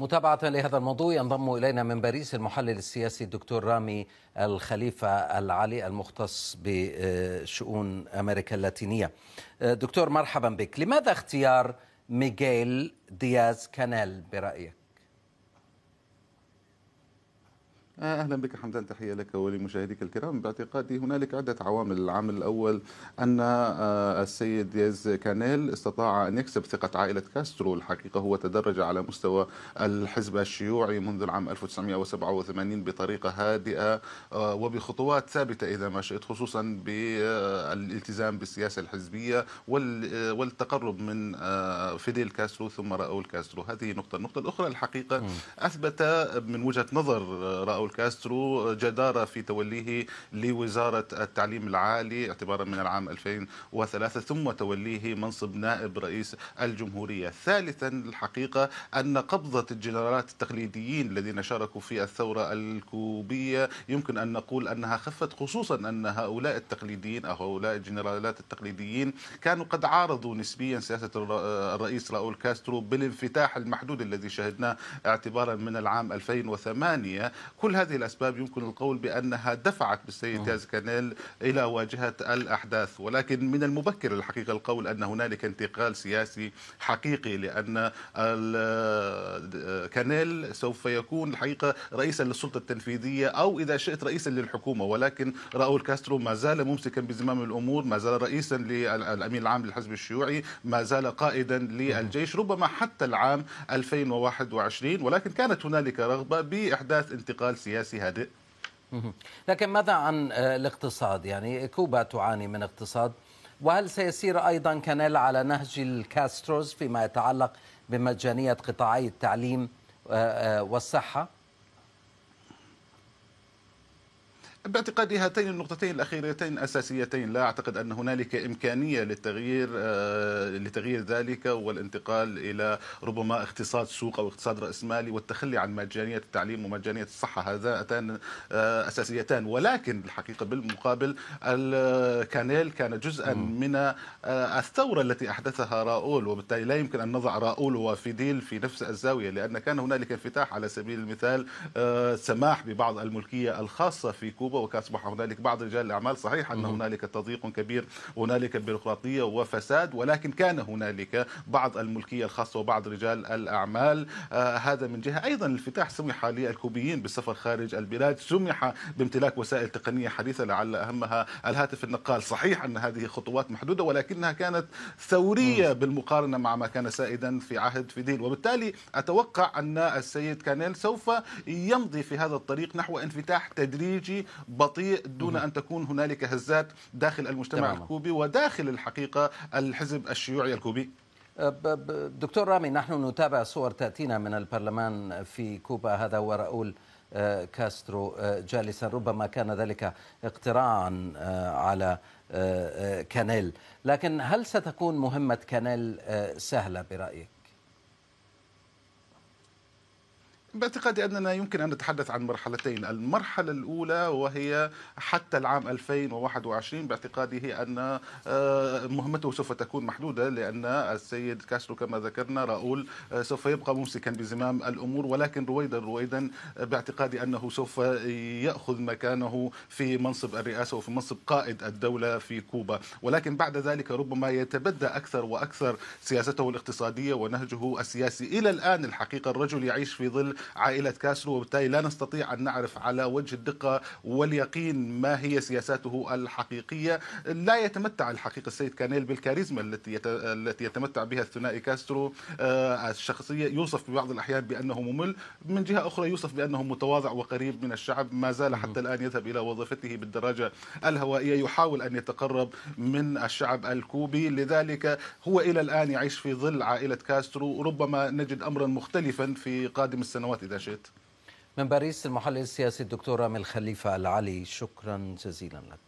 متابعة لهذا الموضوع ينضم إلينا من باريس المحلل السياسي الدكتور رامي الخليفة العلي المختص بشؤون أمريكا اللاتينية دكتور مرحبا بك لماذا اختيار ميغيل دياز كانال برأيك؟ آه، أهلا بك حمدان تحية لك ولمشاهديك الكرام باعتقادي هنالك عدة عوامل العامل الأول أن آه، السيد ياز كانيل استطاع أن يكسب ثقة عائلة كاسترو الحقيقة هو تدرج على مستوى الحزب الشيوعي منذ العام 1987 بطريقة هادئة آه، وبخطوات ثابتة إذا ما شئت خصوصا بالالتزام بالسياسة الحزبية والتقرب من فيديل كاسترو ثم راؤول كاسترو هذه نقطة النقطة الأخرى الحقيقة أثبت من وجهة نظر راؤول راول كاسترو جدارة في توليه لوزارة التعليم العالي اعتبارا من العام 2003 ثم توليه منصب نائب رئيس الجمهورية ثالثا الحقيقة أن قبضة الجنرالات التقليديين الذين شاركوا في الثورة الكوبية يمكن أن نقول أنها خفت خصوصا أن هؤلاء التقليديين أو هؤلاء الجنرالات التقليديين كانوا قد عارضوا نسبيا سياسة الرئيس راؤول كاسترو بالانفتاح المحدود الذي شهدناه اعتبارا من العام 2008 كل هذه الأسباب يمكن القول بأنها دفعت بالسيد ياز نعم. كانيل إلى واجهة الأحداث ولكن من المبكر الحقيقة القول أن هنالك انتقال سياسي حقيقي لأن كانيل سوف يكون الحقيقة رئيسا للسلطة التنفيذية أو إذا شئت رئيسا للحكومة ولكن راؤول كاسترو ما زال ممسكا بزمام الأمور ما زال رئيسا للأمين العام للحزب الشيوعي ما زال قائدا للجيش ربما حتى العام 2021 ولكن كانت هنالك رغبة بإحداث انتقال سياسي سياسي هادئ لكن ماذا عن آه، الاقتصاد يعني كوبا تعاني من اقتصاد وهل سيسير أيضا كنال على نهج الكاستروز فيما يتعلق بمجانية قطاعي التعليم آه، آه، والصحة باعتقادي هاتين النقطتين الاخيرتين اساسيتين لا اعتقد ان هنالك امكانيه للتغيير آه، لتغيير ذلك والانتقال الى ربما اقتصاد سوق او اقتصاد راسمالي والتخلي عن مجانيه التعليم ومجانيه الصحه هذان آه، اساسيتان ولكن الحقيقه بالمقابل الكانيل كان جزءا من آه، الثوره التي احدثها راؤول وبالتالي لا يمكن ان نضع راؤول وفيديل في نفس الزاويه لان كان هنالك انفتاح على سبيل المثال سماح ببعض الملكيه الخاصه في كوبا صعوبه اصبح هنالك بعض رجال الاعمال صحيح ان هنالك تضييق كبير هنالك بيروقراطيه وفساد ولكن كان هنالك بعض الملكيه الخاصه وبعض رجال الاعمال آه هذا من جهه ايضا الانفتاح سمح للكوبيين بالسفر خارج البلاد سمح بامتلاك وسائل تقنيه حديثه لعل اهمها الهاتف النقال صحيح ان هذه خطوات محدوده ولكنها كانت ثوريه بالمقارنه مع ما كان سائدا في عهد فيديل وبالتالي اتوقع ان السيد كانيل سوف يمضي في هذا الطريق نحو انفتاح تدريجي بطيء دون أن تكون هنالك هزات داخل المجتمع تمام. الكوبي وداخل الحقيقة الحزب الشيوعي الكوبي أه، دكتور رامي نحن نتابع صور تأتينا من البرلمان في كوبا هذا هو راؤول أه، كاسترو أه، جالسا ربما كان ذلك اقتراعا على كانيل لكن هل ستكون مهمة كانيل سهلة برأيك؟ باعتقادي أننا يمكن أن نتحدث عن مرحلتين المرحلة الأولى وهي حتى العام 2021 باعتقادي هي أن آه، مهمته سوف تكون محدودة لأن السيد كاسترو كما ذكرنا راؤول آه، سوف يبقى ممسكا بزمام الأمور ولكن رويدا رويدا باعتقادي أنه سوف يأخذ مكانه في منصب الرئاسة وفي منصب قائد الدولة في كوبا ولكن بعد ذلك ربما يتبدى أكثر وأكثر سياسته الاقتصادية ونهجه السياسي إلى الآن الحقيقة الرجل يعيش في ظل عائله كاسترو وبالتالي لا نستطيع ان نعرف على وجه الدقه واليقين ما هي سياساته الحقيقيه لا يتمتع الحقيقه السيد كانيل بالكاريزما التي التي يتمتع بها الثنائي كاسترو آه، الشخصيه يوصف ببعض الاحيان بانه ممل من جهه اخرى يوصف بانه متواضع وقريب من الشعب ما زال حتى الان يذهب الى وظيفته بالدراجه الهوائيه يحاول ان يتقرب من الشعب الكوبي لذلك هو الى الان يعيش في ظل عائله كاسترو ربما نجد امرا مختلفا في قادم السنوات وصلت إذا شئت من باريس المحلل السياسي الدكتور رامي الخليفة العلي شكرا جزيلا لك